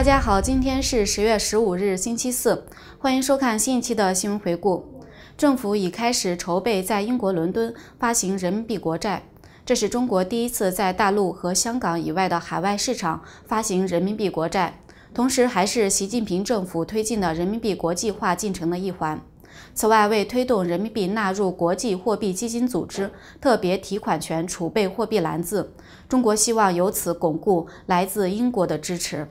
大家好，今天是十月十五日，星期四。欢迎收看新一期的新闻回顾。政府已开始筹备在英国伦敦发行人民币国债，这是中国第一次在大陆和香港以外的海外市场发行人民币国债，同时还是习近平政府推进的人民币国际化进程的一环。此外，为推动人民币纳入国际货币基金组织特别提款权储备货币篮子，中国希望由此巩固来自英国的支持。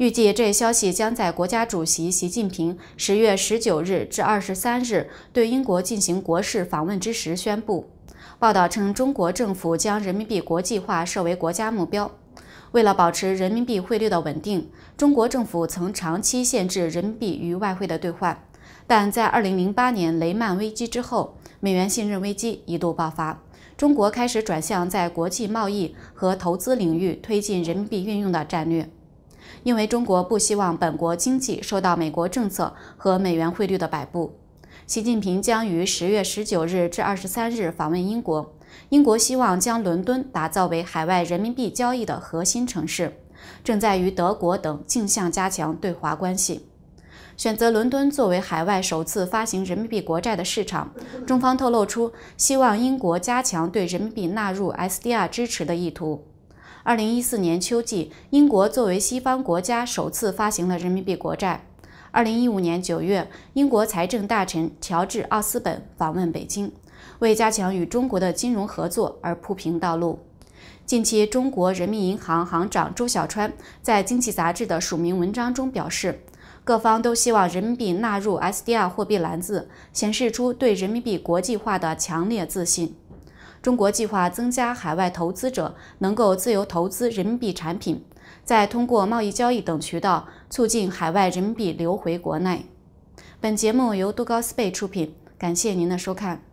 预计这消息将在国家主席习近平十月十九日至二十三日对英国进行国事访问之时宣布。报道称，中国政府将人民币国际化设为国家目标。为了保持人民币汇率的稳定，中国政府曾长期限制人民币与外汇的兑换。但在二零零八年雷曼危机之后，美元信任危机一度爆发，中国开始转向在国际贸易和投资领域推进人民币运用的战略。因为中国不希望本国经济受到美国政策和美元汇率的摆布。习近平将于十月十九日至二十三日访问英国。英国希望将伦敦打造为海外人民币交易的核心城市，正在与德国等竞相加强对华关系。选择伦敦作为海外首次发行人民币国债的市场，中方透露出希望英国加强对人民币纳入 SDR 支持的意图。二零一四年秋季，英国作为西方国家首次发行了人民币国债。二零一五年九月，英国财政大臣乔治·奥斯本访问北京，为加强与中国的金融合作而铺平道路。近期，中国人民银行行长周小川在经济杂志的署名文章中表示，各方都希望人民币纳入 SDR 货币篮子，显示出对人民币国际化的强烈自信。中国计划增加海外投资者能够自由投资人民币产品，再通过贸易交易等渠道促进海外人民币流回国内。本节目由杜高斯贝出品，感谢您的收看。